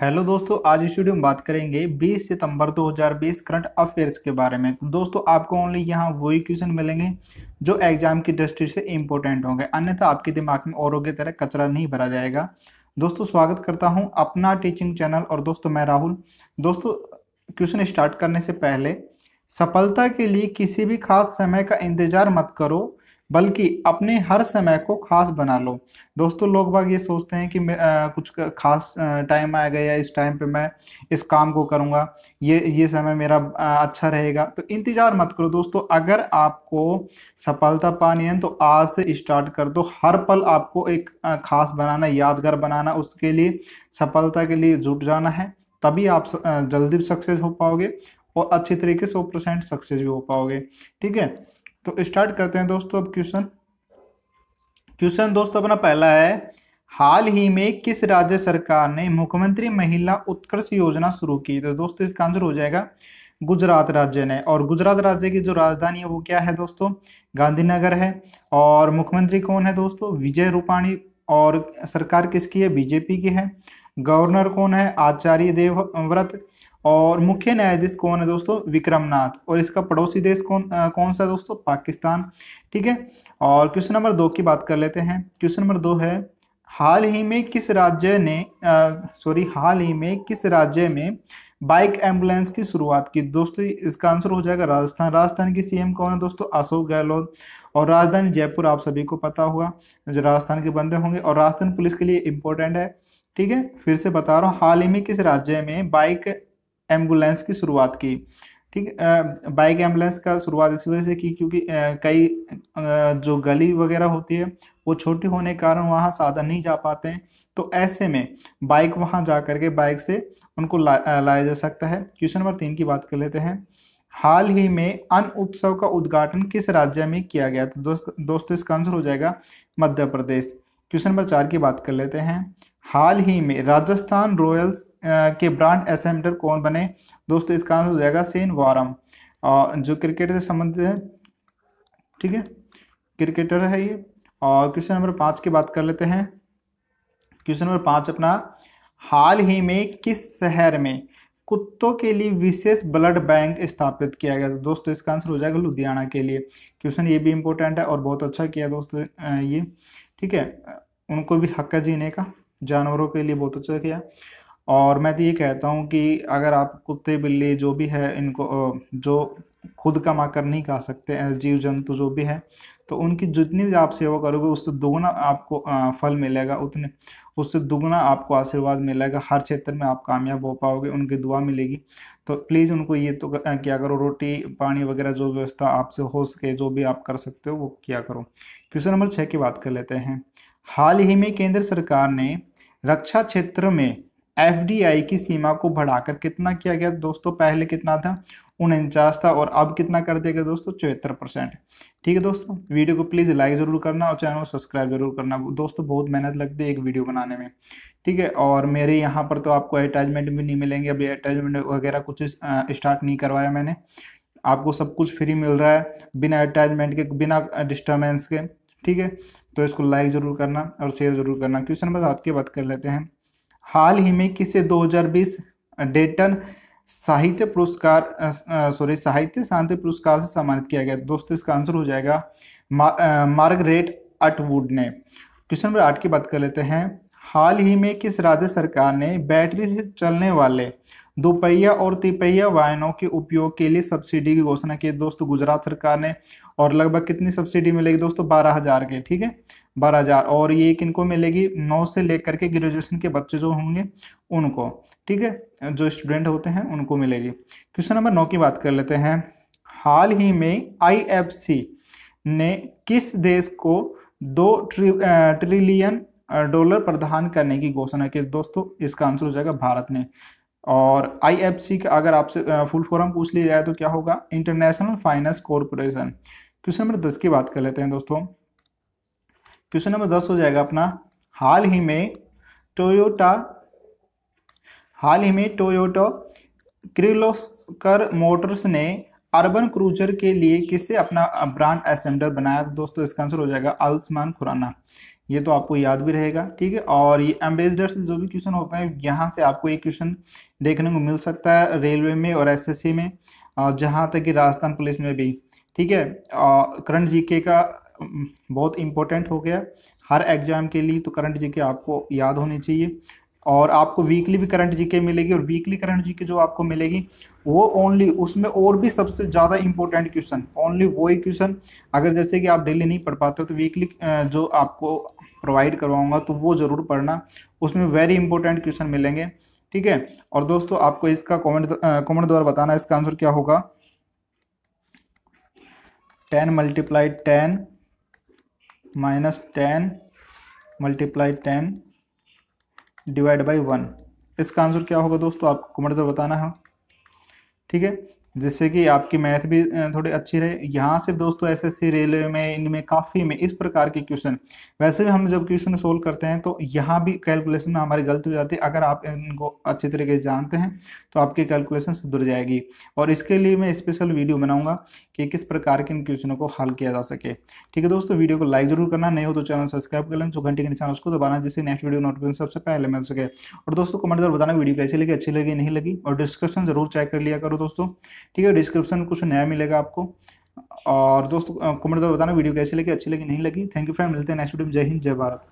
hello दोस्तों आज इस वीडियो में बात करेंगे 20 सितंबर 2020 करंट अफेयर्स के बारे में दोस्तों आपको ओनली यहाँ वही क्वेश्चन मिलेंगे जो एग्जाम की दृष्टि से इम्पोर्टेंट होंगे अन्यथा आपके दिमाग में औरों की तरह कचरा नहीं भरा जाएगा दोस्तों स्वागत करता हूँ अपना टीचिंग चैनल और दोस्तों मैं राहुल दोस्तों क्वेश्चन स्टार्ट करने से पहले सफलता के लिए किसी भी खास समय का इंतजार मत करो बल्कि अपने हर समय को खास बना लो दोस्तों लोग बाग ये सोचते हैं कि आ, कुछ खास टाइम आएगा या इस टाइम पे मैं इस काम को करूँगा ये ये समय मेरा आ, अच्छा रहेगा तो इंतज़ार मत करो दोस्तों अगर आपको सफलता पानी है तो आज से स्टार्ट कर दो हर पल आपको एक खास बनाना यादगार बनाना उसके लिए सफलता के लिए जुट जाना है तभी आप जल्दी सक्सेस हो पाओगे और अच्छी तरीके से सौ सक्सेस भी हो पाओगे ठीक है तो स्टार्ट करते हैं दोस्तों अब क्वेश्चन क्वेश्चन दोस्तों अपना पहला है हाल ही में किस राज्य सरकार ने मुख्यमंत्री महिला उत्कर्ष योजना शुरू की तो दोस्तों इसका आंसर हो जाएगा गुजरात राज्य ने और गुजरात राज्य की जो राजधानी है वो क्या है दोस्तों गांधीनगर है और मुख्यमंत्री कौन है दोस्तों विजय रूपाणी और सरकार किसकी है बीजेपी की है गवर्नर कौन है आचार्य देवव्रत और मुख्य न्यायाधीश कौन है दोस्तों विक्रम नाथ और इसका पड़ोसी देश कौन आ, कौन सा है दोस्तों पाकिस्तान ठीक है और क्वेश्चन नंबर दो की बात कर लेते हैं क्वेश्चन नंबर दो है हाल ही में किस राज्य ने सॉरी हाल ही में किस राज्य में बाइक एम्बुलेंस की शुरुआत की दोस्तों इसका आंसर हो जाएगा राजस्थान राजस्थान की सीएम कौन है दोस्तों अशोक गहलोत और राजधानी जयपुर आप सभी को पता होगा जो राजस्थान के बंदे होंगे और राजस्थान पुलिस के लिए इम्पोर्टेंट है ठीक है फिर से बता रहा हूँ हाल ही में किस राज्य में बाइक एम्बुलेंस की शुरुआत की ठीक बाइक एम्बुलेंस का शुरुआत इस वजह से की क्योंकि कई जो गली वगैरह होती है वो छोटी होने के कारण वहाँ साधन नहीं जा पाते हैं तो ऐसे में बाइक वहाँ जा करके बाइक से उनको ला, लाया जा सकता है क्वेश्चन नंबर तीन की बात कर लेते हैं हाल ही में अन उत्सव का उद्घाटन किस राज्य में किया गया तो दोस्त दोस्तों इसका आंसर हो जाएगा मध्य प्रदेश क्वेश्चन नंबर चार की बात कर लेते हैं हाल ही में राजस्थान रॉयल्स के ब्रांड एसेम्बलर कौन बने दोस्तों इसका आंसर हो जाएगा सेन वारम और जो क्रिकेट से संबंधित है ठीक है क्रिकेटर है ये और क्वेश्चन नंबर पाँच की बात कर लेते हैं क्वेश्चन नंबर पाँच अपना हाल ही में किस शहर में कुत्तों के लिए विशेष ब्लड बैंक स्थापित किया गया दोस्तों इसका आंसर हो जाएगा लुधियाना के लिए क्वेश्चन ये भी इम्पोर्टेंट है और बहुत अच्छा किया दोस्तों ये ठीक है उनको भी हक्का जीने का जानवरों के लिए बहुत अच्छा किया और मैं तो ये कहता हूँ कि अगर आप कुत्ते बिल्ली जो भी है इनको जो खुद कमा कर नहीं खा सकते जीव जंतु जो भी है तो उनकी जितनी भी आप सेवा करोगे उससे दोगुना आपको फल मिलेगा उतने उससे दोगुना आपको आशीर्वाद मिलेगा हर क्षेत्र में आप कामयाब हो पाओगे उनकी दुआ मिलेगी तो प्लीज़ उनको ये तो क्या करो रोटी पानी वगैरह जो व्यवस्था आपसे हो सके जो भी आप कर सकते हो वो किया करो क्वेश्चन नंबर छः की बात कर लेते हैं हाल ही में केंद्र सरकार ने रक्षा क्षेत्र में एफ की सीमा को बढ़ाकर कितना किया गया दोस्तों पहले कितना था उनचास था और अब कितना कर दिया गया दोस्तों चौहत्तर परसेंट ठीक है दोस्तों वीडियो को प्लीज़ लाइक ज़रूर करना और चैनल को सब्सक्राइब जरूर करना दोस्तों बहुत मेहनत लगती है एक वीडियो बनाने में ठीक है और मेरे यहाँ पर तो आपको अटैचमेंट भी नहीं मिलेंगे अभी अटैचमेंट वगैरह कुछ स्टार्ट नहीं करवाया मैंने आपको सब कुछ फ्री मिल रहा है बिना अटैचमेंट के बिना डिस्टर्बेंस के ठीक है तो इसको लाइक ज़रूर करना और शेयर ज़रूर करना क्वेश्चन नंबर सात की बात कर लेते हैं हाल ही में किसे 2020 डेटन साहित्य पुरस्कार सॉरी साहित्य शांति पुरस्कार से सम्मानित किया गया दोस्तों इसका आंसर हो जाएगा मार्गरेट अटवुड ने क्वेश्चन नंबर आठ की बात कर लेते हैं हाल ही में किस राज्य सरकार ने बैटरी से चलने वाले दोपहिया और तिपहिया वाहनों के उपयोग के लिए सब्सिडी की घोषणा की दोस्तों गुजरात सरकार ने और लगभग कितनी सब्सिडी मिलेगी दोस्तों बारह हजार के ठीक है बारह हजार और ये किनको मिलेगी नौ से लेकर के ग्रेजुएशन के बच्चे जो होंगे उनको ठीक है जो स्टूडेंट होते हैं उनको मिलेगी क्वेश्चन नंबर नौ की बात कर लेते हैं हाल ही में आई ने किस देश को दो ट्रिलियन डॉलर प्रदान करने की घोषणा की दोस्तों इसका आंसर हो जाएगा भारत ने और आई का अगर आपसे फुल फॉर्म पूछ लिया जाए तो क्या होगा International Finance Corporation question number दस की बात कर लेते हैं दोस्तों क्वेश्चन नंबर दस हो जाएगा अपना हाल ही में टोयोटा हाल ही में टोयोटो क्रिलोस्कर मोटर्स ने अर्बन क्रूजर के लिए किसे अपना ब्रांड एसेंडर बनाया दोस्तों इसका आंसर हो जाएगा आयुष्मान खुराना ये तो आपको याद भी रहेगा ठीक है और ये एम्बेसडर से जो भी क्वेश्चन होता है यहाँ से आपको ये क्वेश्चन देखने को मिल सकता है रेलवे में और एसएससी में जहाँ तक कि राजस्थान पुलिस में भी ठीक है करंट जीके का बहुत इम्पोर्टेंट हो गया हर एग्जाम के लिए तो करंट जीके आपको याद होनी चाहिए और आपको वीकली भी करंट जीके मिलेगी और वीकली करंट जीके जो आपको मिलेगी वो ओनली उसमें और भी सबसे ज़्यादा इंपॉर्टेंट क्वेश्चन ओनली वो ही क्वेश्चन अगर जैसे कि आप डेली नहीं पढ़ पाते हो तो वीकली जो आपको प्रोवाइड करवाऊंगा तो वो ज़रूर पढ़ना उसमें वेरी इंपॉर्टेंट क्वेश्चन मिलेंगे ठीक है और दोस्तों आपको इसका कॉमेंट कॉमेंट द्वारा बताना इसका आंसर क्या होगा ten multiply ten minus ten multiply ten divide by one इसका आंसर क्या होगा दोस्तों आपको कमेंट द्वारा बताना है ठीक है जिससे कि आपकी मैथ भी थोड़ी अच्छी रहे यहाँ से दोस्तों एस सी रेलवे में इनमें काफ़ी में इस प्रकार के क्वेश्चन वैसे भी हम जब क्वेश्चन सोल्व करते हैं तो यहाँ भी कैलकुलेशन में हमारी गलती हो जाती है अगर आप इनको अच्छी तरीके से जानते हैं तो आपकी कैलकुलेशन सुधर जाएगी और इसके लिए मैं स्पेशल वीडियो बनाऊँगा कि किस प्रकार के इन क्वेश्चनों को हल किया जा सके ठीक है दोस्तों वीडियो को लाइक जरूर करना नहीं हो तो चैनल सब्सक्राइब कर लें जो घंटे के निशान उसको दबाना जिससे नेक्स्ट वीडियो नोटिफिकेशन सबसे पहले मिल सके और दोस्तों कमेंट जरूर बताना वीडियो कैसी लगी अच्छी लगी नहीं लगी और डिस्क्रिप्शन जरूर चेक कर लिया करो दोस्तों ठीक है डिस्क्रिप्शन कुछ नया मिलेगा आपको और दोस्तों कमेंट जरूर बताना वीडियो कैसी लगी अच्छी लगी नहीं लगी थैंक यू फ्रेंड मिलते हैं नेक्स्ट वीडियो में जय हिंद जय भारत